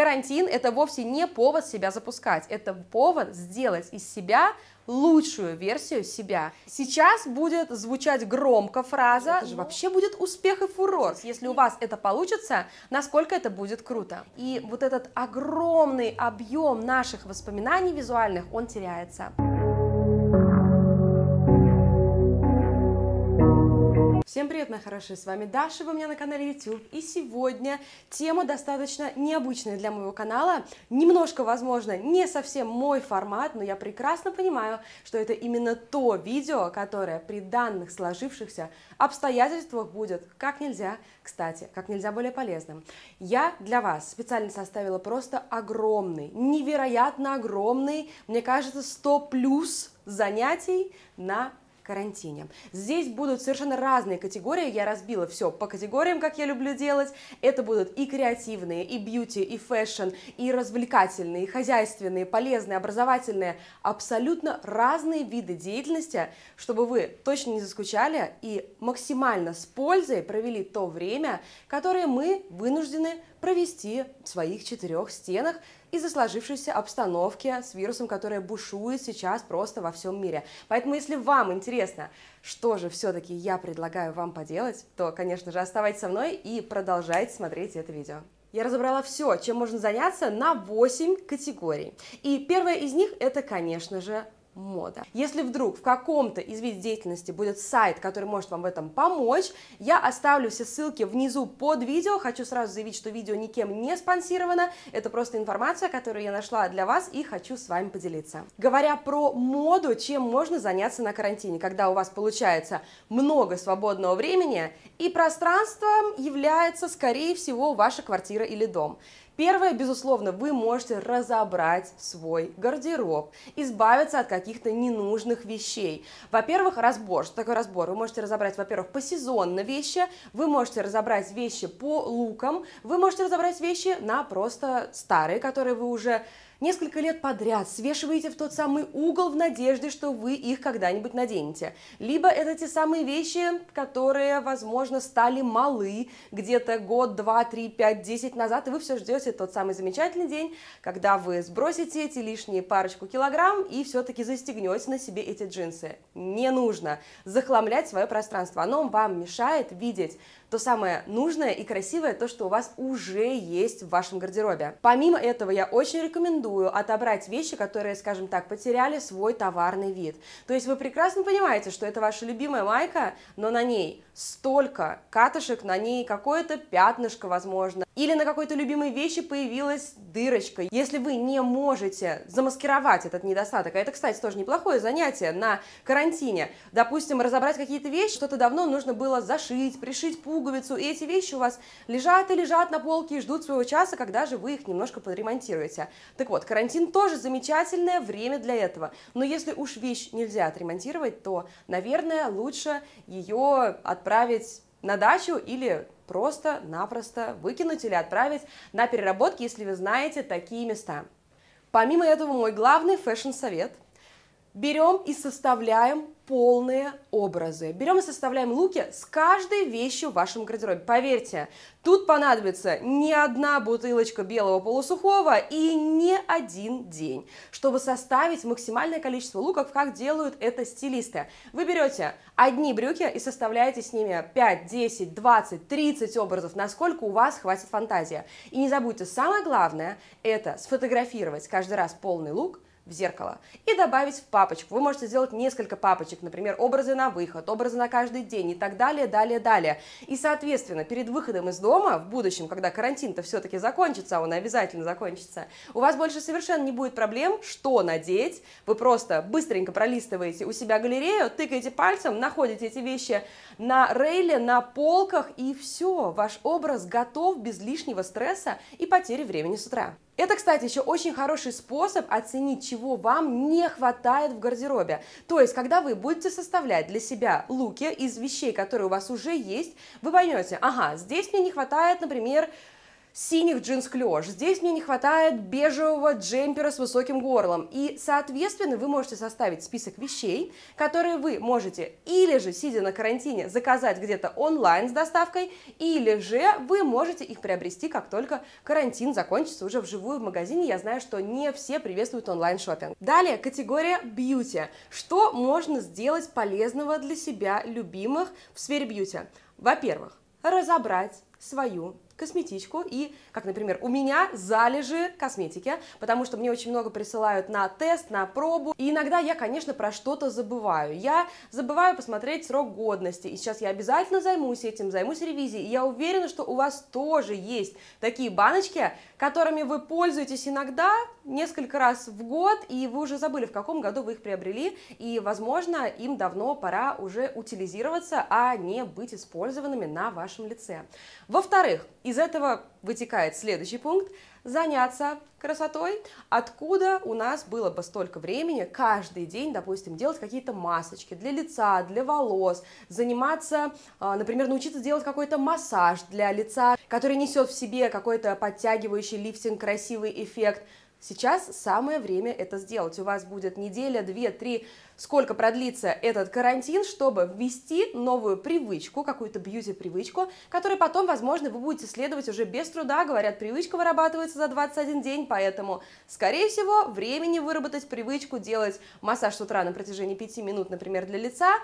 Карантин – это вовсе не повод себя запускать, это повод сделать из себя лучшую версию себя. Сейчас будет звучать громко фраза, это же вообще будет успех и фурор. Если у вас это получится, насколько это будет круто. И вот этот огромный объем наших воспоминаний визуальных, он теряется. Всем привет, мои хорошие, с вами Даша, вы у меня на канале YouTube, и сегодня тема достаточно необычная для моего канала, немножко, возможно, не совсем мой формат, но я прекрасно понимаю, что это именно то видео, которое при данных сложившихся обстоятельствах будет как нельзя, кстати, как нельзя более полезным. Я для вас специально составила просто огромный, невероятно огромный, мне кажется, 100 плюс занятий на карантине. Здесь будут совершенно разные категории, я разбила все по категориям, как я люблю делать. Это будут и креативные, и бьюти, и фэшн, и развлекательные, и хозяйственные, полезные, образовательные, абсолютно разные виды деятельности, чтобы вы точно не заскучали и максимально с пользой провели то время, которое мы вынуждены провести в своих четырех стенах из-за сложившейся обстановки с вирусом, которая бушует сейчас просто во всем мире. Поэтому, если вам интересно, что же все-таки я предлагаю вам поделать, то, конечно же, оставайтесь со мной и продолжайте смотреть это видео. Я разобрала все, чем можно заняться на 8 категорий. И первая из них – это, конечно же, мода. Если вдруг в каком-то из видов деятельности будет сайт, который может вам в этом помочь, я оставлю все ссылки внизу под видео. Хочу сразу заявить, что видео никем не спонсировано, это просто информация, которую я нашла для вас и хочу с вами поделиться. Говоря про моду, чем можно заняться на карантине, когда у вас получается много свободного времени и пространством является, скорее всего, ваша квартира или дом. Первое, безусловно, вы можете разобрать свой гардероб, избавиться от каких-то ненужных вещей. Во-первых, разбор. Что такое разбор? Вы можете разобрать, во-первых, по сезонно вещи, вы можете разобрать вещи по лукам, вы можете разобрать вещи на просто старые, которые вы уже Несколько лет подряд свешиваете в тот самый угол в надежде, что вы их когда-нибудь наденете. Либо это те самые вещи, которые, возможно, стали малы где-то год, два, три, пять, десять назад, и вы все ждете тот самый замечательный день, когда вы сбросите эти лишние парочку килограмм и все-таки застегнете на себе эти джинсы. Не нужно захламлять свое пространство, оно вам мешает видеть то самое нужное и красивое, то, что у вас уже есть в вашем гардеробе. Помимо этого, я очень рекомендую отобрать вещи, которые, скажем так, потеряли свой товарный вид. То есть вы прекрасно понимаете, что это ваша любимая майка, но на ней столько катышек, на ней какое-то пятнышко, возможно, или на какой-то любимой вещи появилась дырочка. Если вы не можете замаскировать этот недостаток, а это, кстати, тоже неплохое занятие на карантине, допустим, разобрать какие-то вещи, что-то давно нужно было зашить, пришить пуговицу, и эти вещи у вас лежат и лежат на полке и ждут своего часа, когда же вы их немножко подремонтируете. Так вот, карантин тоже замечательное время для этого. Но если уж вещь нельзя отремонтировать, то, наверное, лучше ее отправить на дачу или просто-напросто выкинуть или отправить на переработки, если вы знаете такие места. Помимо этого, мой главный фэшн-совет – берем и составляем полные образы. Берем и составляем луки с каждой вещью в вашем гардеробе. Поверьте, тут понадобится не одна бутылочка белого полусухого и не один день, чтобы составить максимальное количество луков, как делают это стилисты. Вы берете одни брюки и составляете с ними 5, 10, 20, 30 образов, насколько у вас хватит фантазия. И не забудьте, самое главное – это сфотографировать каждый раз полный лук – в зеркало и добавить в папочку. Вы можете сделать несколько папочек, например, образы на выход, образы на каждый день и так далее, далее, далее. И, соответственно, перед выходом из дома в будущем, когда карантин-то все-таки закончится, а он обязательно закончится, у вас больше совершенно не будет проблем, что надеть. Вы просто быстренько пролистываете у себя галерею, тыкаете пальцем, находите эти вещи на рейле, на полках, и все, ваш образ готов без лишнего стресса и потери времени с утра. Это, кстати, еще очень хороший способ оценить, чего вам не хватает в гардеробе. То есть, когда вы будете составлять для себя луки из вещей, которые у вас уже есть, вы поймете, ага, здесь мне не хватает, например, синих джинс клеш. Здесь мне не хватает бежевого джемпера с высоким горлом. И, соответственно, вы можете составить список вещей, которые вы можете или же, сидя на карантине, заказать где-то онлайн с доставкой, или же вы можете их приобрести, как только карантин закончится уже вживую в магазине. Я знаю, что не все приветствуют онлайн шопинг Далее категория бьюти. Что можно сделать полезного для себя любимых в сфере бьюти? Во-первых, разобрать свою косметичку и, как, например, у меня залежи косметики, потому что мне очень много присылают на тест, на пробу, и иногда я, конечно, про что-то забываю. Я забываю посмотреть срок годности, и сейчас я обязательно займусь этим, займусь ревизией, и я уверена, что у вас тоже есть такие баночки, которыми вы пользуетесь иногда, несколько раз в год, и вы уже забыли, в каком году вы их приобрели, и, возможно, им давно пора уже утилизироваться, а не быть использованными на вашем лице. Во-вторых, из этого вытекает следующий пункт – заняться красотой. Откуда у нас было бы столько времени каждый день, допустим, делать какие-то масочки для лица, для волос, заниматься, а, например, научиться делать какой-то массаж для лица, который несет в себе какой-то подтягивающий лифтинг, красивый эффект – Сейчас самое время это сделать. У вас будет неделя, две, три, сколько продлится этот карантин, чтобы ввести новую привычку, какую-то бьюти-привычку, которой потом, возможно, вы будете следовать уже без труда. Говорят, привычка вырабатывается за 21 день, поэтому, скорее всего, времени выработать привычку, делать массаж с утра на протяжении 5 минут, например, для лица,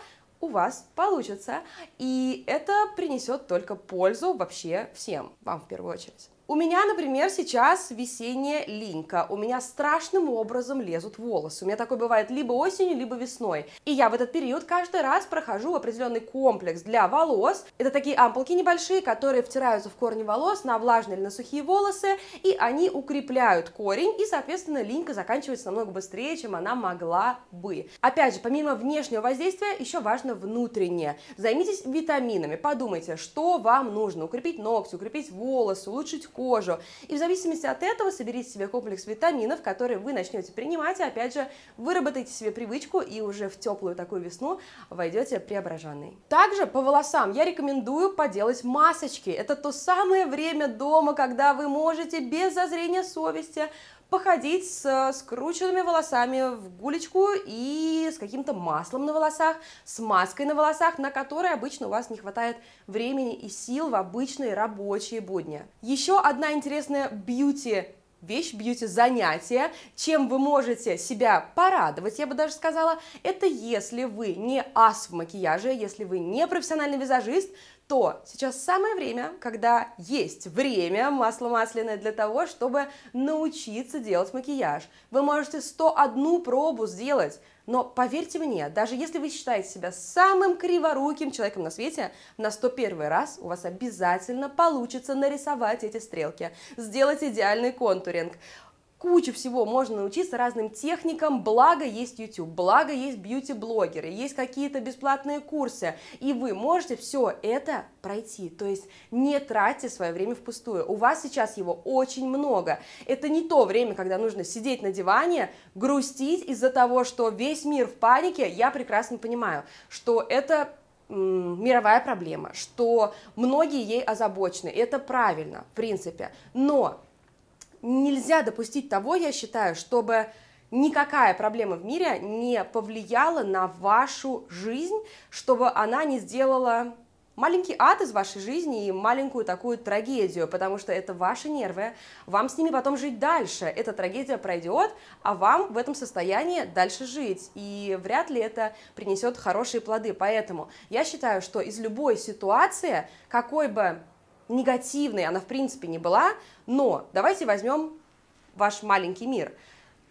у вас получится. И это принесет только пользу вообще всем, вам в первую очередь. У меня, например, сейчас весенняя линька. У меня страшным образом лезут волосы. У меня такое бывает либо осенью, либо весной. И я в этот период каждый раз прохожу определенный комплекс для волос. Это такие ампулки небольшие, которые втираются в корни волос на влажные или на сухие волосы, и они укрепляют корень, и, соответственно, линька заканчивается намного быстрее, чем она могла бы. Опять же, помимо внешнего воздействия, еще важно внутреннее. Займитесь витаминами, подумайте, что вам нужно. Укрепить ногти, укрепить волосы, улучшить кожу. И в зависимости от этого соберите себе комплекс витаминов, которые вы начнете принимать, и опять же выработайте себе привычку и уже в теплую такую весну войдете преображенный. Также по волосам я рекомендую поделать масочки. Это то самое время дома, когда вы можете без зазрения совести походить с э, скрученными волосами в гулечку и с каким-то маслом на волосах, с маской на волосах, на которой обычно у вас не хватает времени и сил в обычные рабочие будни. Еще одна интересная бьюти вещь, бьюти-занятие, чем вы можете себя порадовать, я бы даже сказала, это если вы не ас в макияже, если вы не профессиональный визажист, то сейчас самое время, когда есть время, масло масляное для того, чтобы научиться делать макияж. Вы можете 101 пробу сделать, но поверьте мне, даже если вы считаете себя самым криворуким человеком на свете, на 101 раз у вас обязательно получится нарисовать эти стрелки, сделать идеальный контуринг. Кучу всего можно научиться разным техникам, благо есть YouTube, благо есть бьюти-блогеры, есть какие-то бесплатные курсы, и вы можете все это пройти, то есть не тратьте свое время впустую. У вас сейчас его очень много. Это не то время, когда нужно сидеть на диване, грустить из-за того, что весь мир в панике, я прекрасно понимаю, что это мировая проблема, что многие ей озабочены, это правильно, в принципе, но нельзя допустить того, я считаю, чтобы никакая проблема в мире не повлияла на вашу жизнь, чтобы она не сделала маленький ад из вашей жизни и маленькую такую трагедию, потому что это ваши нервы, вам с ними потом жить дальше, эта трагедия пройдет, а вам в этом состоянии дальше жить, и вряд ли это принесет хорошие плоды, поэтому я считаю, что из любой ситуации, какой бы негативной она в принципе не была, но давайте возьмем ваш маленький мир.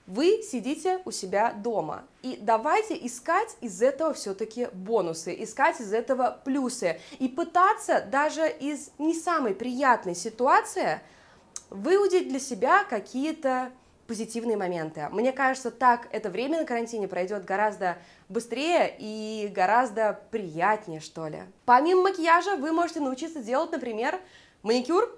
Вы сидите у себя дома, и давайте искать из этого все-таки бонусы, искать из этого плюсы, и пытаться даже из не самой приятной ситуации выудить для себя какие-то позитивные моменты. Мне кажется, так это время на карантине пройдет гораздо быстрее и гораздо приятнее, что ли. Помимо макияжа вы можете научиться делать, например, маникюр,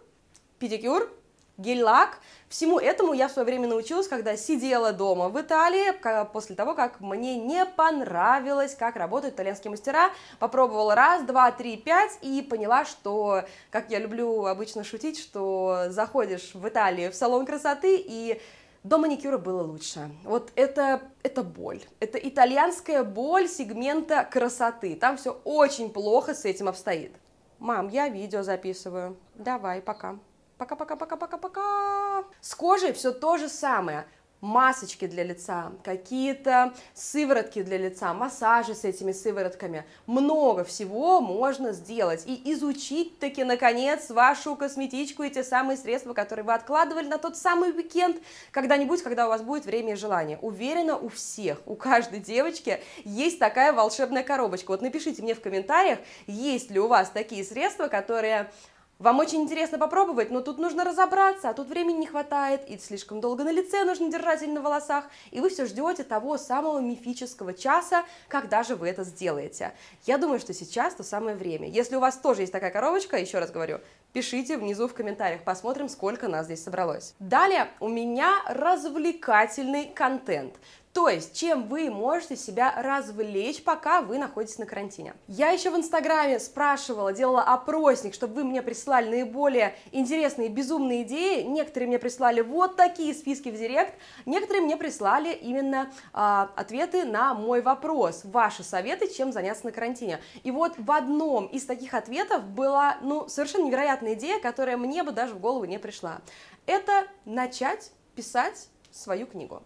педикюр, гель-лак. Всему этому я в свое время научилась, когда сидела дома в Италии, после того, как мне не понравилось, как работают итальянские мастера. Попробовала раз, два, три, пять и поняла, что, как я люблю обычно шутить, что заходишь в Италию в салон красоты и до маникюра было лучше. Вот это, это боль. Это итальянская боль сегмента красоты. Там все очень плохо с этим обстоит. Мам, я видео записываю. Давай, пока. Пока-пока-пока-пока-пока. С кожей все то же самое масочки для лица, какие-то сыворотки для лица, массажи с этими сыворотками. Много всего можно сделать и изучить таки, наконец, вашу косметичку и те самые средства, которые вы откладывали на тот самый уикенд, когда-нибудь, когда у вас будет время и желание. Уверена, у всех, у каждой девочки есть такая волшебная коробочка. Вот напишите мне в комментариях, есть ли у вас такие средства, которые вам очень интересно попробовать, но тут нужно разобраться, а тут времени не хватает, и слишком долго на лице нужно держать или а на волосах, и вы все ждете того самого мифического часа, когда же вы это сделаете. Я думаю, что сейчас то самое время. Если у вас тоже есть такая коробочка, еще раз говорю, пишите внизу в комментариях, посмотрим, сколько нас здесь собралось. Далее у меня развлекательный контент. То есть, чем вы можете себя развлечь, пока вы находитесь на карантине. Я еще в Инстаграме спрашивала, делала опросник, чтобы вы мне прислали наиболее интересные, безумные идеи. Некоторые мне прислали вот такие списки в Директ, некоторые мне прислали именно э, ответы на мой вопрос, ваши советы, чем заняться на карантине. И вот в одном из таких ответов была, ну, совершенно невероятная идея, которая мне бы даже в голову не пришла. Это начать писать свою книгу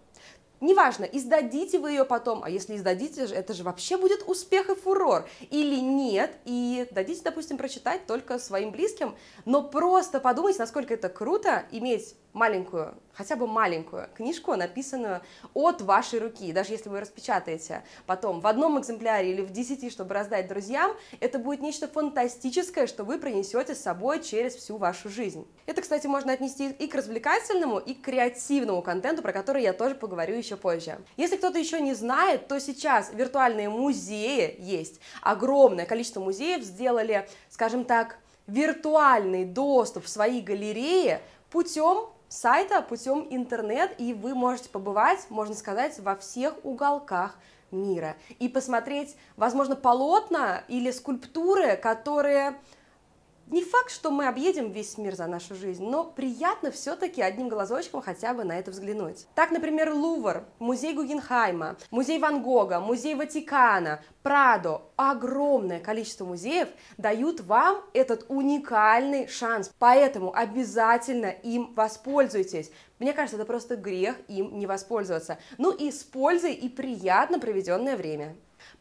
неважно, издадите вы ее потом, а если издадите, это же вообще будет успех и фурор, или нет, и дадите, допустим, прочитать только своим близким, но просто подумайте, насколько это круто иметь маленькую, хотя бы маленькую книжку, написанную от вашей руки, даже если вы распечатаете потом в одном экземпляре или в десяти, чтобы раздать друзьям, это будет нечто фантастическое, что вы принесете с собой через всю вашу жизнь. Это, кстати, можно отнести и к развлекательному, и к креативному контенту, про который я тоже поговорю еще позже. Если кто-то еще не знает, то сейчас виртуальные музеи есть. Огромное количество музеев сделали, скажем так, виртуальный доступ в свои галереи путем сайта путем интернет, и вы можете побывать, можно сказать, во всех уголках мира и посмотреть, возможно, полотна или скульптуры, которые не факт, что мы объедем весь мир за нашу жизнь, но приятно все-таки одним глазочком хотя бы на это взглянуть. Так, например, Лувр, музей Гугенхайма, музей Ван Гога, музей Ватикана, Прадо, огромное количество музеев дают вам этот уникальный шанс, поэтому обязательно им воспользуйтесь. Мне кажется, это просто грех им не воспользоваться. Ну и с пользой и приятно проведенное время.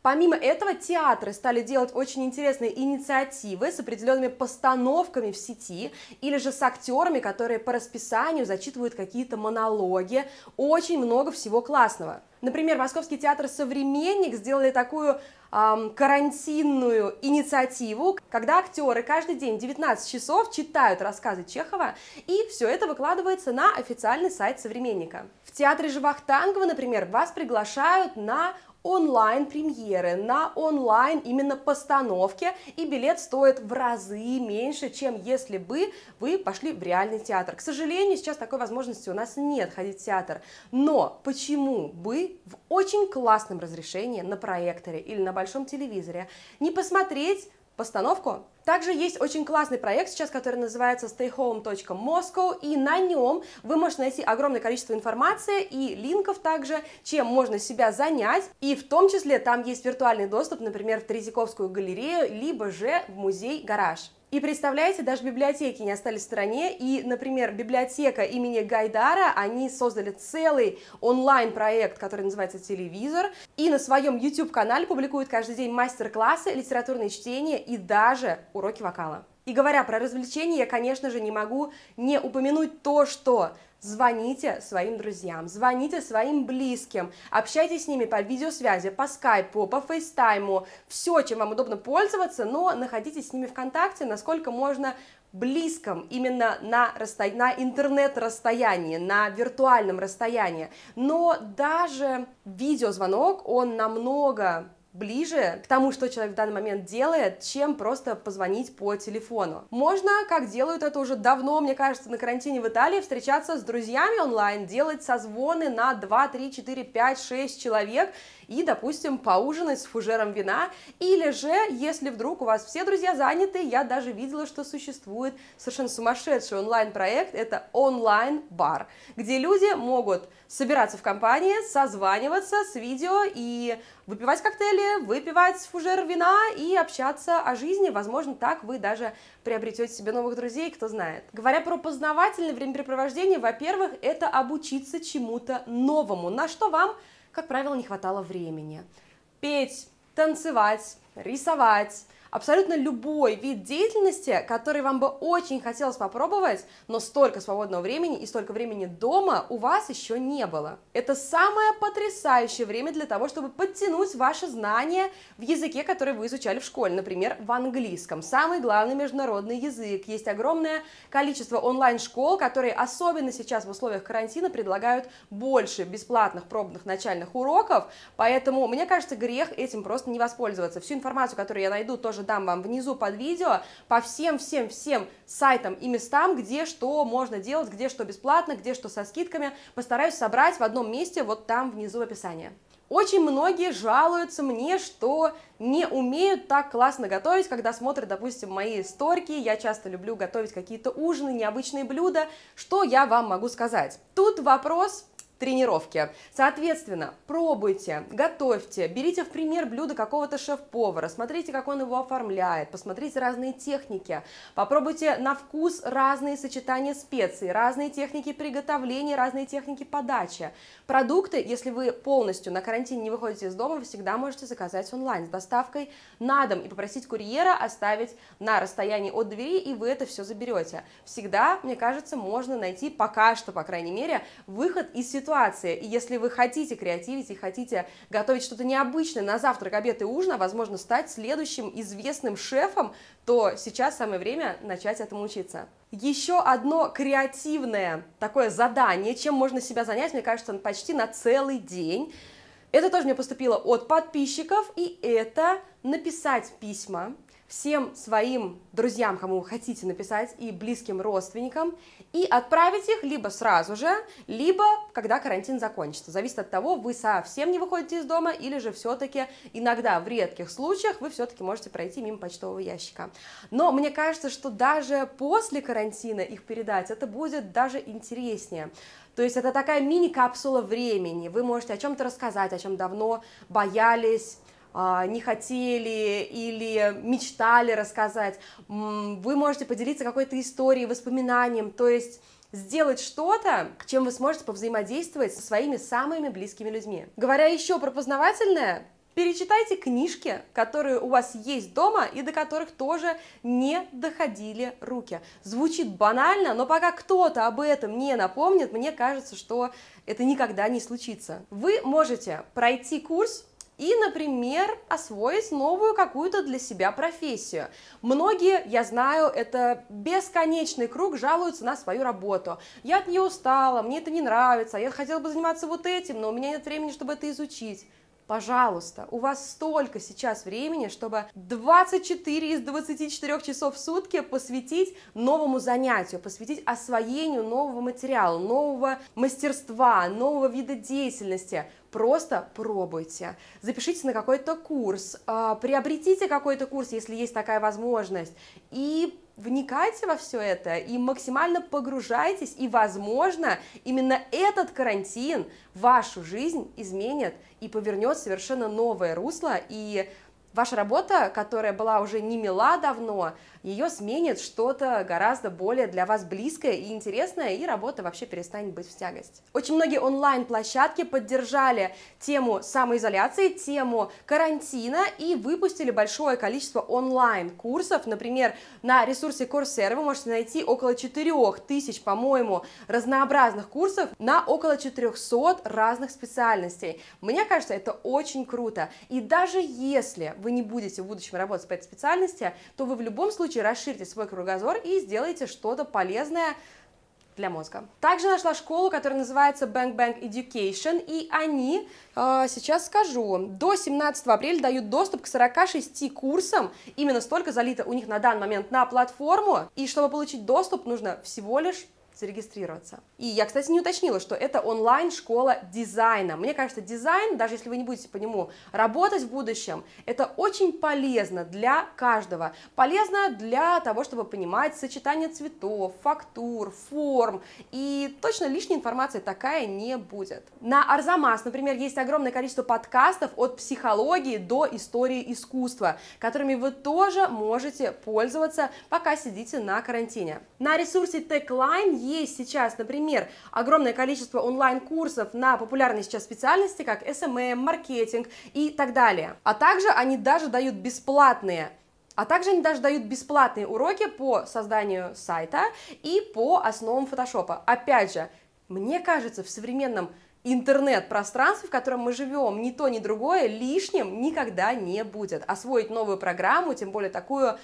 Помимо этого, театры стали делать очень интересные инициативы с определенными постановками в сети или же с актерами, которые по расписанию зачитывают какие-то монологи. Очень много всего классного. Например, Московский театр «Современник» сделали такую эм, карантинную инициативу, когда актеры каждый день 19 часов читают рассказы Чехова, и все это выкладывается на официальный сайт «Современника». В театре же Вахтангова, например, вас приглашают на онлайн-премьеры, на онлайн именно постановке, и билет стоит в разы меньше, чем если бы вы пошли в реальный театр. К сожалению, сейчас такой возможности у нас нет ходить в театр, но почему бы в очень классном разрешении на проекторе или на большом телевизоре не посмотреть постановку. Также есть очень классный проект сейчас, который называется stayhome.moscow, и на нем вы можете найти огромное количество информации и линков также, чем можно себя занять, и в том числе там есть виртуальный доступ, например, в Третьяковскую галерею, либо же в музей-гараж. И представляете, даже библиотеки не остались в стороне, и, например, библиотека имени Гайдара, они создали целый онлайн-проект, который называется «Телевизор», и на своем YouTube-канале публикуют каждый день мастер-классы, литературные чтения и даже уроки вокала. И говоря про развлечения, я, конечно же, не могу не упомянуть то, что Звоните своим друзьям, звоните своим близким, общайтесь с ними по видеосвязи, по скайпу, по фейстайму, все, чем вам удобно пользоваться, но находитесь с ними в контакте, насколько можно близком, именно на, расто... на интернет-расстоянии, на виртуальном расстоянии. Но даже видеозвонок, он намного ближе к тому, что человек в данный момент делает, чем просто позвонить по телефону. Можно, как делают это уже давно, мне кажется, на карантине в Италии, встречаться с друзьями онлайн, делать созвоны на 2, 3, 4, 5, 6 человек и, допустим, поужинать с фужером вина, или же, если вдруг у вас все друзья заняты, я даже видела, что существует совершенно сумасшедший онлайн-проект, это онлайн-бар, где люди могут собираться в компании, созваниваться с видео и выпивать коктейли, выпивать фужер вина и общаться о жизни. Возможно, так вы даже приобретете себе новых друзей, кто знает. Говоря про познавательное времяпрепровождение, во-первых, это обучиться чему-то новому, на что вам как правило, не хватало времени. Петь, танцевать, рисовать – абсолютно любой вид деятельности, который вам бы очень хотелось попробовать, но столько свободного времени и столько времени дома у вас еще не было. Это самое потрясающее время для того, чтобы подтянуть ваши знания в языке, который вы изучали в школе, например, в английском. Самый главный международный язык. Есть огромное количество онлайн-школ, которые особенно сейчас в условиях карантина предлагают больше бесплатных пробных начальных уроков, поэтому мне кажется, грех этим просто не воспользоваться. Всю информацию, которую я найду, тоже тоже дам вам внизу под видео по всем-всем-всем сайтам и местам, где что можно делать, где что бесплатно, где что со скидками. Постараюсь собрать в одном месте вот там внизу в описании. Очень многие жалуются мне, что не умеют так классно готовить, когда смотрят, допустим, мои сторки. Я часто люблю готовить какие-то ужины, необычные блюда. Что я вам могу сказать? Тут вопрос тренировки. Соответственно, пробуйте, готовьте, берите в пример блюдо какого-то шеф-повара, смотрите, как он его оформляет, посмотрите разные техники, попробуйте на вкус разные сочетания специй, разные техники приготовления, разные техники подачи. Продукты, если вы полностью на карантине не выходите из дома, вы всегда можете заказать онлайн с доставкой на дом и попросить курьера оставить на расстоянии от двери, и вы это все заберете. Всегда, мне кажется, можно найти пока что, по крайней мере, выход из ситуации, ситуация. И если вы хотите креативить и хотите готовить что-то необычное на завтрак, обед и ужин, а возможно стать следующим известным шефом, то сейчас самое время начать этому учиться. Еще одно креативное такое задание, чем можно себя занять, мне кажется, почти на целый день. Это тоже мне поступило от подписчиков, и это написать письма всем своим друзьям, кому вы хотите написать, и близким родственникам, и отправить их либо сразу же, либо когда карантин закончится. Зависит от того, вы совсем не выходите из дома, или же все-таки иногда в редких случаях вы все-таки можете пройти мимо почтового ящика. Но мне кажется, что даже после карантина их передать, это будет даже интереснее. То есть это такая мини-капсула времени, вы можете о чем-то рассказать, о чем давно боялись, а, не хотели или мечтали рассказать. Вы можете поделиться какой-то историей, воспоминанием, то есть сделать что-то, чем вы сможете повзаимодействовать со своими самыми близкими людьми. Говоря еще про познавательное, перечитайте книжки, которые у вас есть дома и до которых тоже не доходили руки. Звучит банально, но пока кто-то об этом не напомнит, мне кажется, что это никогда не случится. Вы можете пройти курс и, например, освоить новую какую-то для себя профессию. Многие, я знаю, это бесконечный круг жалуются на свою работу. Я от нее устала, мне это не нравится, я хотела бы заниматься вот этим, но у меня нет времени, чтобы это изучить пожалуйста, у вас столько сейчас времени, чтобы 24 из 24 часов в сутки посвятить новому занятию, посвятить освоению нового материала, нового мастерства, нового вида деятельности. Просто пробуйте. Запишитесь на какой-то курс, а, приобретите какой-то курс, если есть такая возможность, и вникайте во все это и максимально погружайтесь, и, возможно, именно этот карантин вашу жизнь изменит и повернет совершенно новое русло, и ваша работа, которая была уже не мила давно, ее сменит что-то гораздо более для вас близкое и интересное, и работа вообще перестанет быть в тягость. Очень многие онлайн-площадки поддержали тему самоизоляции, тему карантина и выпустили большое количество онлайн-курсов. Например, на ресурсе Coursera вы можете найти около 4000, по-моему, разнообразных курсов на около 400 разных специальностей. Мне кажется, это очень круто. И даже если вы не будете в будущем работать по этой специальности, то вы в любом случае случае расширьте свой кругозор и сделайте что-то полезное для мозга. Также нашла школу, которая называется Bank Bank Education, и они, э, сейчас скажу, до 17 апреля дают доступ к 46 курсам, именно столько залито у них на данный момент на платформу, и чтобы получить доступ, нужно всего лишь зарегистрироваться. И я, кстати, не уточнила, что это онлайн-школа дизайна. Мне кажется, дизайн, даже если вы не будете по нему работать в будущем, это очень полезно для каждого. Полезно для того, чтобы понимать сочетание цветов, фактур, форм, и точно лишней информации такая не будет. На Арзамас, например, есть огромное количество подкастов от психологии до истории искусства, которыми вы тоже можете пользоваться, пока сидите на карантине. На ресурсе TechLine есть сейчас, например, огромное количество онлайн-курсов на популярные сейчас специальности, как SMM, маркетинг и так далее. А также они даже дают бесплатные а также они даже дают бесплатные уроки по созданию сайта и по основам фотошопа. Опять же, мне кажется, в современном интернет-пространстве, в котором мы живем, ни то, ни другое лишним никогда не будет. Освоить новую программу, тем более такую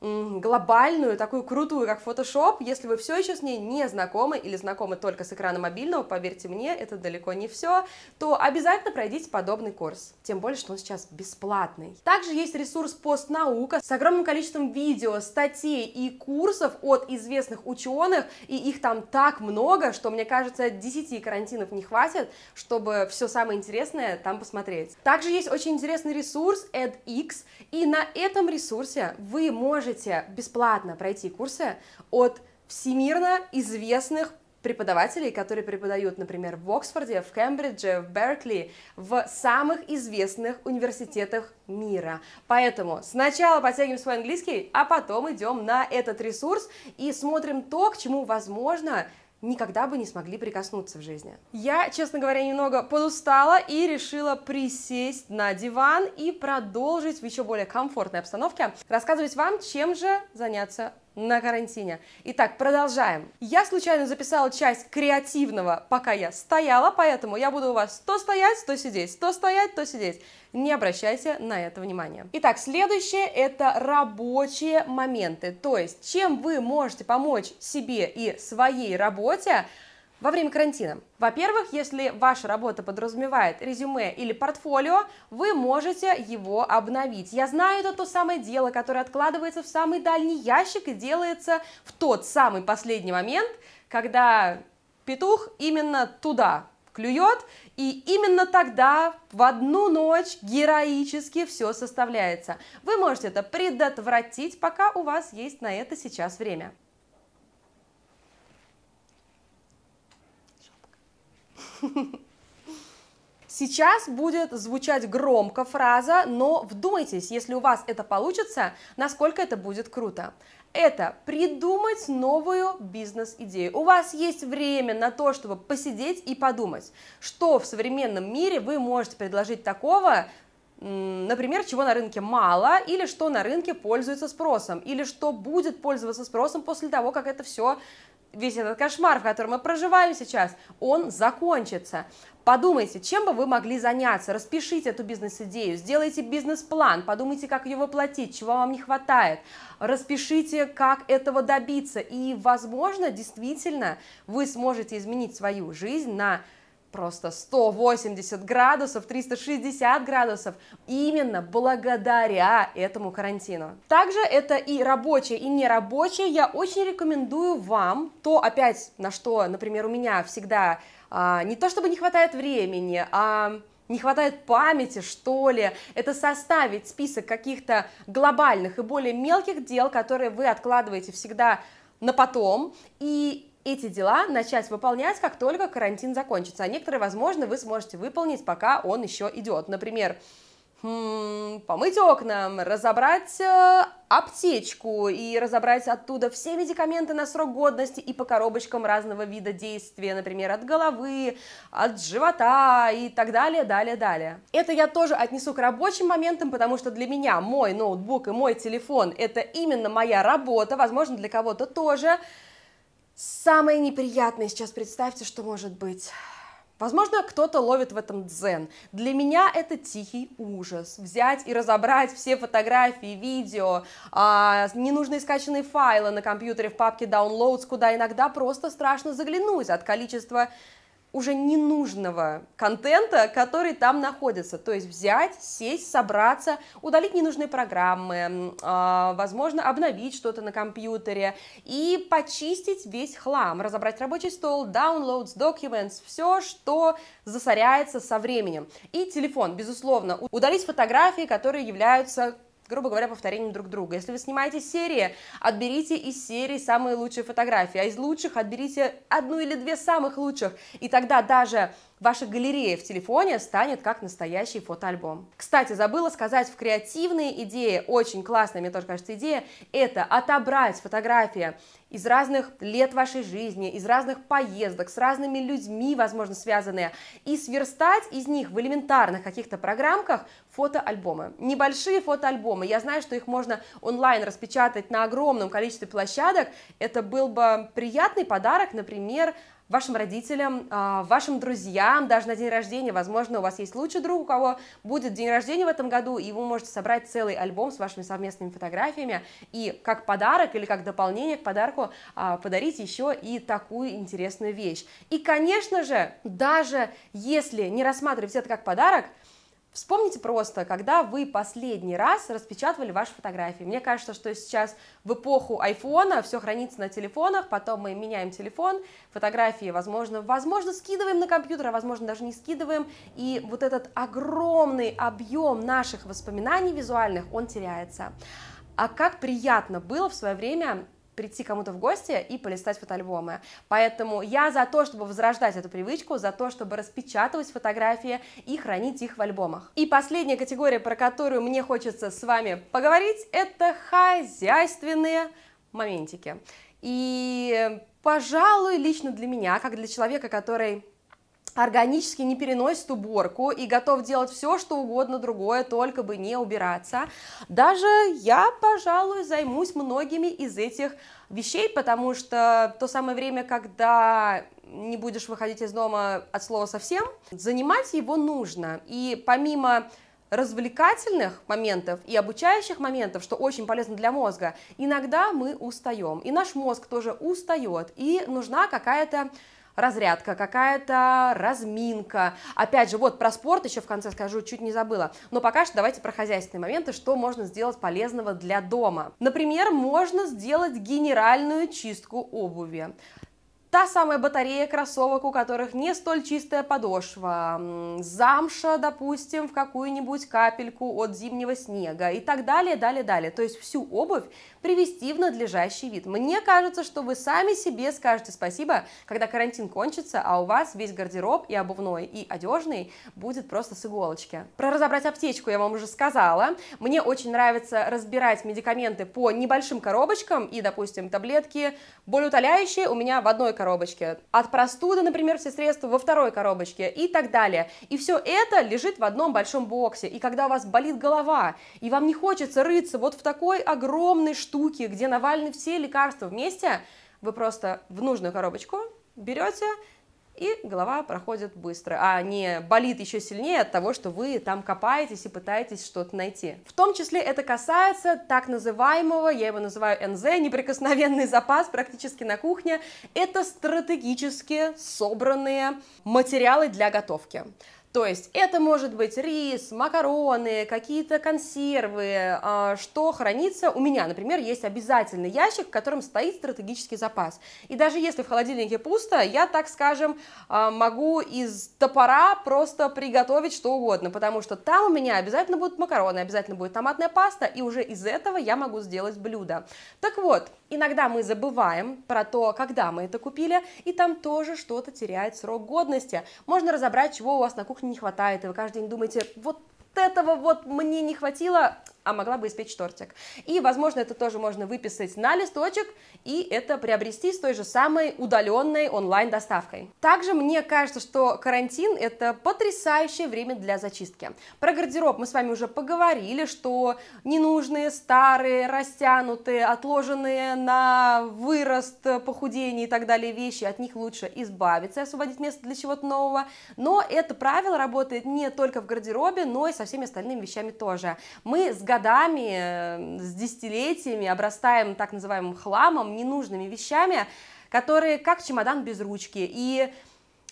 глобальную, такую крутую, как Photoshop, если вы все еще с ней не знакомы или знакомы только с экрана мобильного, поверьте мне, это далеко не все, то обязательно пройдите подобный курс. Тем более, что он сейчас бесплатный. Также есть ресурс «Постнаука» с огромным количеством видео, статей и курсов от известных ученых, и их там так много, что, мне кажется, 10 карантинов не хватит, чтобы все самое интересное там посмотреть. Также есть очень интересный ресурс EdX, и на этом ресурсе вы можете можете бесплатно пройти курсы от всемирно известных преподавателей, которые преподают, например, в Оксфорде, в Кембридже, в Беркли, в самых известных университетах мира. Поэтому сначала подтягиваем свой английский, а потом идем на этот ресурс и смотрим то, к чему, возможно, никогда бы не смогли прикоснуться в жизни. Я, честно говоря, немного подустала и решила присесть на диван и продолжить в еще более комфортной обстановке рассказывать вам, чем же заняться на карантине. Итак, продолжаем. Я случайно записала часть креативного, пока я стояла, поэтому я буду у вас то стоять, то сидеть, то стоять, то сидеть. Не обращайте на это внимания. Итак, следующее – это рабочие моменты. То есть, чем вы можете помочь себе и своей работе – во время карантина? Во-первых, если ваша работа подразумевает резюме или портфолио, вы можете его обновить. Я знаю, это то самое дело, которое откладывается в самый дальний ящик и делается в тот самый последний момент, когда петух именно туда клюет, и именно тогда в одну ночь героически все составляется. Вы можете это предотвратить, пока у вас есть на это сейчас время. Сейчас будет звучать громко фраза, но вдумайтесь, если у вас это получится, насколько это будет круто. Это придумать новую бизнес-идею. У вас есть время на то, чтобы посидеть и подумать, что в современном мире вы можете предложить такого, например, чего на рынке мало, или что на рынке пользуется спросом, или что будет пользоваться спросом после того, как это все весь этот кошмар, в котором мы проживаем сейчас, он закончится. Подумайте, чем бы вы могли заняться, распишите эту бизнес-идею, сделайте бизнес-план, подумайте, как ее воплотить, чего вам не хватает, распишите, как этого добиться, и, возможно, действительно вы сможете изменить свою жизнь на просто 180 градусов, 360 градусов, именно благодаря этому карантину. Также это и рабочее, и нерабочее. Я очень рекомендую вам то, опять, на что, например, у меня всегда а, не то чтобы не хватает времени, а не хватает памяти, что ли, это составить список каких-то глобальных и более мелких дел, которые вы откладываете всегда на потом, и эти дела начать выполнять, как только карантин закончится. А некоторые, возможно, вы сможете выполнить, пока он еще идет. Например, хм, помыть окна, разобрать э, аптечку и разобрать оттуда все медикаменты на срок годности и по коробочкам разного вида действия, например, от головы, от живота и так далее, далее, далее. Это я тоже отнесу к рабочим моментам, потому что для меня мой ноутбук и мой телефон — это именно моя работа, возможно, для кого-то тоже — Самое неприятное сейчас представьте, что может быть. Возможно, кто-то ловит в этом дзен. Для меня это тихий ужас. Взять и разобрать все фотографии, видео, э, ненужные скачанные файлы на компьютере в папке Downloads, куда иногда просто страшно заглянуть от количества уже ненужного контента, который там находится. То есть взять, сесть, собраться, удалить ненужные программы, а, возможно, обновить что-то на компьютере и почистить весь хлам, разобрать рабочий стол, downloads, documents, все, что засоряется со временем. И телефон, безусловно, удалить фотографии, которые являются грубо говоря, повторением друг друга. Если вы снимаете серии, отберите из серии самые лучшие фотографии, а из лучших отберите одну или две самых лучших, и тогда даже Ваша галерея в телефоне станет как настоящий фотоальбом. Кстати, забыла сказать, в креативные идеи, очень классная, мне тоже кажется, идея, это отобрать фотографии из разных лет вашей жизни, из разных поездок, с разными людьми, возможно, связанные, и сверстать из них в элементарных каких-то программках фотоальбомы. Небольшие фотоальбомы. Я знаю, что их можно онлайн распечатать на огромном количестве площадок. Это был бы приятный подарок, например, вашим родителям, а, вашим друзьям, даже на день рождения. Возможно, у вас есть лучший друг, у кого будет день рождения в этом году, и вы можете собрать целый альбом с вашими совместными фотографиями и как подарок или как дополнение к подарку а, подарить еще и такую интересную вещь. И, конечно же, даже если не рассматривать это как подарок, Вспомните просто, когда вы последний раз распечатывали ваши фотографии. Мне кажется, что сейчас в эпоху айфона все хранится на телефонах, потом мы меняем телефон, фотографии, возможно, возможно, скидываем на компьютер, а возможно, даже не скидываем. И вот этот огромный объем наших воспоминаний визуальных, он теряется. А как приятно было в свое время прийти кому-то в гости и полистать фотоальбомы. Поэтому я за то, чтобы возрождать эту привычку, за то, чтобы распечатывать фотографии и хранить их в альбомах. И последняя категория, про которую мне хочется с вами поговорить, это хозяйственные моментики. И, пожалуй, лично для меня, как для человека, который органически не переносит уборку и готов делать все, что угодно другое, только бы не убираться. Даже я, пожалуй, займусь многими из этих вещей, потому что то самое время, когда не будешь выходить из дома от слова совсем, занимать его нужно. И помимо развлекательных моментов и обучающих моментов, что очень полезно для мозга, иногда мы устаем, и наш мозг тоже устает, и нужна какая-то разрядка какая-то, разминка. Опять же, вот про спорт еще в конце скажу, чуть не забыла. Но пока что давайте про хозяйственные моменты, что можно сделать полезного для дома. Например, можно сделать генеральную чистку обуви. Та самая батарея кроссовок, у которых не столь чистая подошва, замша, допустим, в какую-нибудь капельку от зимнего снега и так далее, далее, далее. То есть всю обувь привести в надлежащий вид. Мне кажется, что вы сами себе скажете спасибо, когда карантин кончится, а у вас весь гардероб и обувной, и одежный будет просто с иголочки. Про разобрать аптечку я вам уже сказала. Мне очень нравится разбирать медикаменты по небольшим коробочкам и, допустим, таблетки болеутоляющие у меня в одной коробочке, от простуды, например, все средства во второй коробочке и так далее. И все это лежит в одном большом боксе. И когда у вас болит голова, и вам не хочется рыться вот в такой огромной штуке, где навалены все лекарства вместе, вы просто в нужную коробочку берете, и голова проходит быстро, а не болит еще сильнее от того, что вы там копаетесь и пытаетесь что-то найти. В том числе это касается так называемого, я его называю НЗ, неприкосновенный запас практически на кухне, это стратегически собранные материалы для готовки. То есть это может быть рис, макароны, какие-то консервы, а, что хранится. У меня, например, есть обязательный ящик, в котором стоит стратегический запас. И даже если в холодильнике пусто, я, так скажем, а, могу из топора просто приготовить что угодно, потому что там у меня обязательно будут макароны, обязательно будет томатная паста, и уже из этого я могу сделать блюдо. Так вот, иногда мы забываем про то, когда мы это купили, и там тоже что-то теряет срок годности. Можно разобрать, чего у вас на кухне вдруг не хватает, и вы каждый день думаете, вот этого вот мне не хватило, а могла бы испечь тортик. И, возможно, это тоже можно выписать на листочек и это приобрести с той же самой удаленной онлайн-доставкой. Также мне кажется, что карантин – это потрясающее время для зачистки. Про гардероб мы с вами уже поговорили, что ненужные, старые, растянутые, отложенные на вырост, похудение и так далее вещи, от них лучше избавиться, освободить место для чего-то нового. Но это правило работает не только в гардеробе, но и со всеми остальными вещами тоже. Мы с годами, э, с десятилетиями обрастаем так называемым хламом, ненужными вещами, которые как чемодан без ручки. И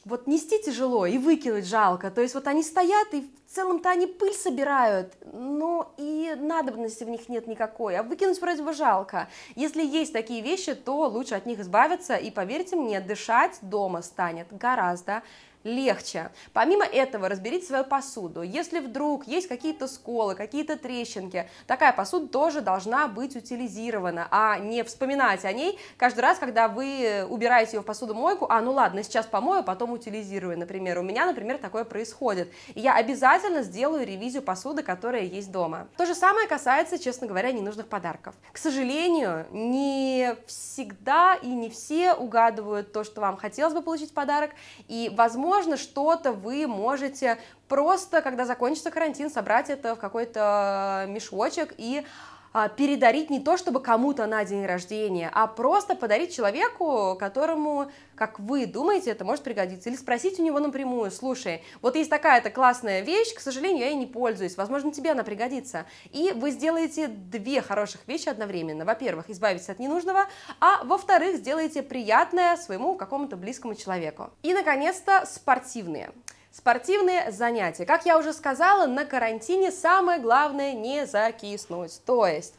вот нести тяжело и выкинуть жалко. То есть вот они стоят, и в целом-то они пыль собирают, но и надобности в них нет никакой, а выкинуть вроде бы жалко. Если есть такие вещи, то лучше от них избавиться, и поверьте мне, дышать дома станет гораздо легче. Помимо этого, разберите свою посуду. Если вдруг есть какие-то сколы, какие-то трещинки, такая посуда тоже должна быть утилизирована, а не вспоминать о ней каждый раз, когда вы убираете ее в посудомойку, а, ну ладно, сейчас помою, а потом утилизирую, например. У меня, например, такое происходит. И я обязательно сделаю ревизию посуды, которая есть дома. То же самое касается, честно говоря, ненужных подарков. К сожалению, не всегда и не все угадывают то, что вам хотелось бы получить в подарок, и, возможно, возможно, что-то вы можете просто, когда закончится карантин, собрать это в какой-то э, мешочек и а, передарить не то чтобы кому-то на день рождения, а просто подарить человеку, которому, как вы думаете, это может пригодиться. Или спросить у него напрямую, слушай, вот есть такая-то классная вещь, к сожалению, я ей не пользуюсь, возможно, тебе она пригодится. И вы сделаете две хороших вещи одновременно. Во-первых, избавитесь от ненужного, а во-вторых, сделаете приятное своему какому-то близкому человеку. И, наконец-то, спортивные. Спортивные занятия. Как я уже сказала, на карантине самое главное не закиснуть. То есть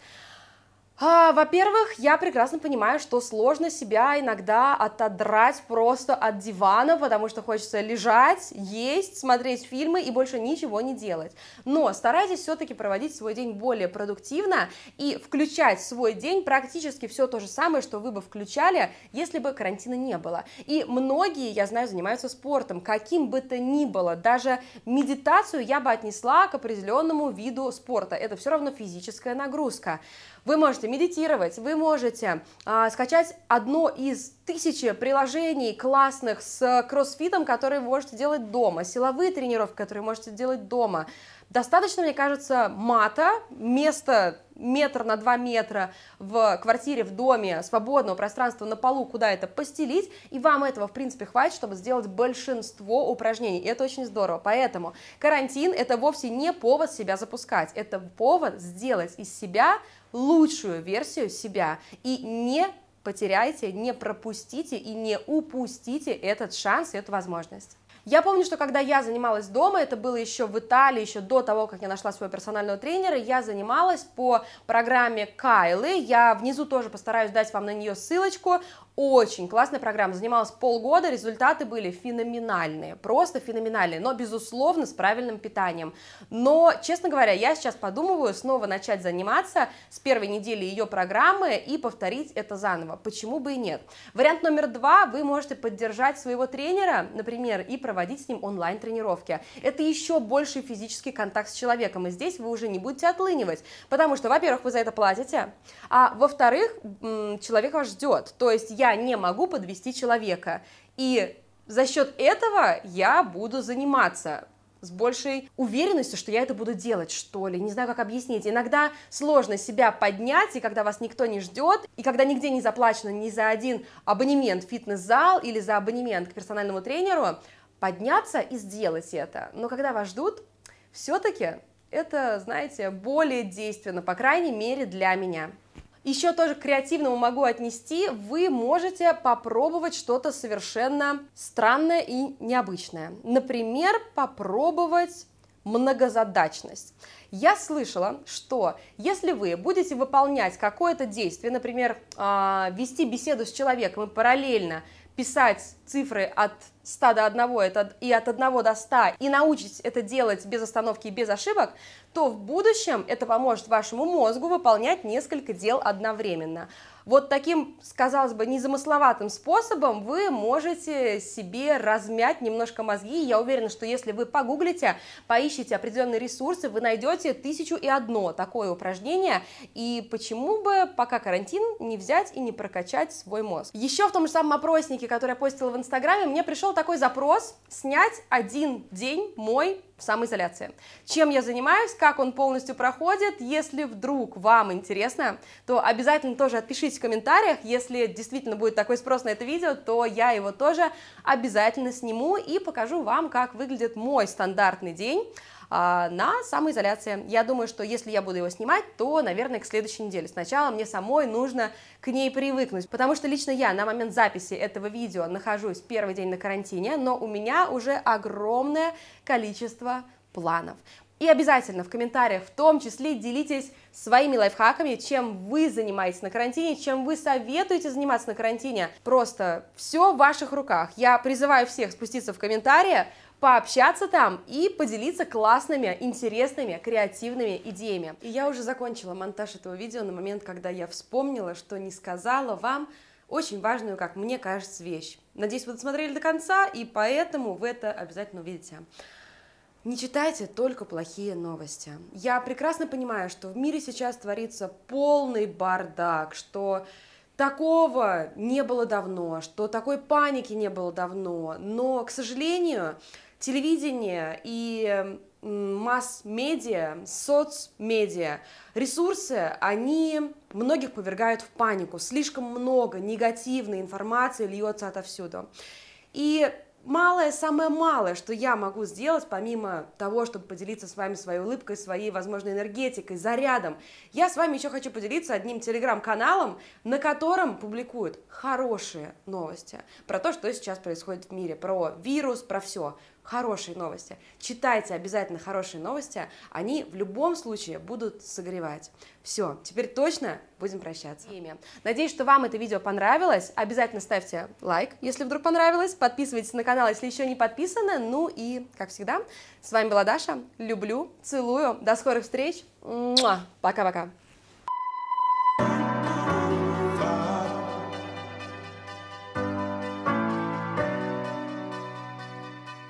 а, во-первых, я прекрасно понимаю, что сложно себя иногда отодрать просто от дивана, потому что хочется лежать, есть, смотреть фильмы и больше ничего не делать. Но старайтесь все-таки проводить свой день более продуктивно и включать в свой день практически все то же самое, что вы бы включали, если бы карантина не было. И многие, я знаю, занимаются спортом, каким бы то ни было. Даже медитацию я бы отнесла к определенному виду спорта. Это все равно физическая нагрузка. Вы можете медитировать, вы можете а, скачать одно из тысячи приложений классных с э, кроссфитом, которые вы можете делать дома, силовые тренировки, которые можете делать дома. Достаточно, мне кажется, мата, места метр на два метра в квартире, в доме, свободного пространства на полу, куда это постелить, и вам этого, в принципе, хватит, чтобы сделать большинство упражнений, и это очень здорово. Поэтому карантин – это вовсе не повод себя запускать, это повод сделать из себя лучшую версию себя и не потеряйте, не пропустите и не упустите этот шанс, эту возможность. Я помню, что когда я занималась дома, это было еще в Италии, еще до того, как я нашла своего персонального тренера, я занималась по программе Кайлы. Я внизу тоже постараюсь дать вам на нее ссылочку очень классная программа, занималась полгода, результаты были феноменальные, просто феноменальные, но, безусловно, с правильным питанием. Но, честно говоря, я сейчас подумываю снова начать заниматься с первой недели ее программы и повторить это заново, почему бы и нет. Вариант номер два, вы можете поддержать своего тренера, например, и проводить с ним онлайн-тренировки. Это еще больше физический контакт с человеком, и здесь вы уже не будете отлынивать, потому что, во-первых, вы за это платите, а во-вторых, человек вас ждет, то есть я не могу подвести человека. И за счет этого я буду заниматься с большей уверенностью, что я это буду делать, что ли. Не знаю, как объяснить. Иногда сложно себя поднять, и когда вас никто не ждет, и когда нигде не заплачено ни за один абонемент в фитнес-зал или за абонемент к персональному тренеру, подняться и сделать это. Но когда вас ждут, все-таки это, знаете, более действенно, по крайней мере, для меня. Еще тоже креативному могу отнести, вы можете попробовать что-то совершенно странное и необычное. Например, попробовать многозадачность. Я слышала, что если вы будете выполнять какое-то действие, например, а, вести беседу с человеком и параллельно писать цифры от 100 до 1 это, и от 1 до 100 и научитесь это делать без остановки и без ошибок, то в будущем это поможет вашему мозгу выполнять несколько дел одновременно. Вот таким, казалось бы, незамысловатым способом вы можете себе размять немножко мозги. Я уверена, что если вы погуглите, поищите определенные ресурсы, вы найдете тысячу и одно такое упражнение. И почему бы, пока карантин, не взять и не прокачать свой мозг. Еще в том же самом опроснике, который я постила в Инстаграме, мне пришел такой запрос снять один день мой в самоизоляции. Чем я занимаюсь, как он полностью проходит. Если вдруг вам интересно, то обязательно тоже отпишите в комментариях. Если действительно будет такой спрос на это видео, то я его тоже обязательно сниму и покажу вам, как выглядит мой стандартный день а, на самоизоляции. Я думаю, что если я буду его снимать, то, наверное, к следующей неделе. Сначала мне самой нужно к ней привыкнуть, потому что лично я на момент записи этого видео нахожусь первый день на карантине, но у меня уже огромное количество планов. И обязательно в комментариях в том числе делитесь своими лайфхаками, чем вы занимаетесь на карантине, чем вы советуете заниматься на карантине. Просто все в ваших руках. Я призываю всех спуститься в комментарии, пообщаться там и поделиться классными, интересными, креативными идеями. И я уже закончила монтаж этого видео на момент, когда я вспомнила, что не сказала вам очень важную, как мне кажется, вещь. Надеюсь, вы досмотрели до конца, и поэтому вы это обязательно увидите. Не читайте только плохие новости. Я прекрасно понимаю, что в мире сейчас творится полный бардак, что такого не было давно, что такой паники не было давно, но, к сожалению, телевидение и масс-медиа, соцмедиа, ресурсы, они многих повергают в панику. Слишком много негативной информации льется отовсюду. И малое, самое малое, что я могу сделать, помимо того, чтобы поделиться с вами своей улыбкой, своей, возможно, энергетикой, зарядом, я с вами еще хочу поделиться одним телеграм-каналом, на котором публикуют хорошие новости про то, что сейчас происходит в мире, про вирус, про все хорошие новости. Читайте обязательно хорошие новости, они в любом случае будут согревать. Все, теперь точно будем прощаться. Надеюсь, что вам это видео понравилось. Обязательно ставьте лайк, если вдруг понравилось. Подписывайтесь на канал, если еще не подписаны. Ну и, как всегда, с вами была Даша. Люблю, целую. До скорых встреч. Пока-пока.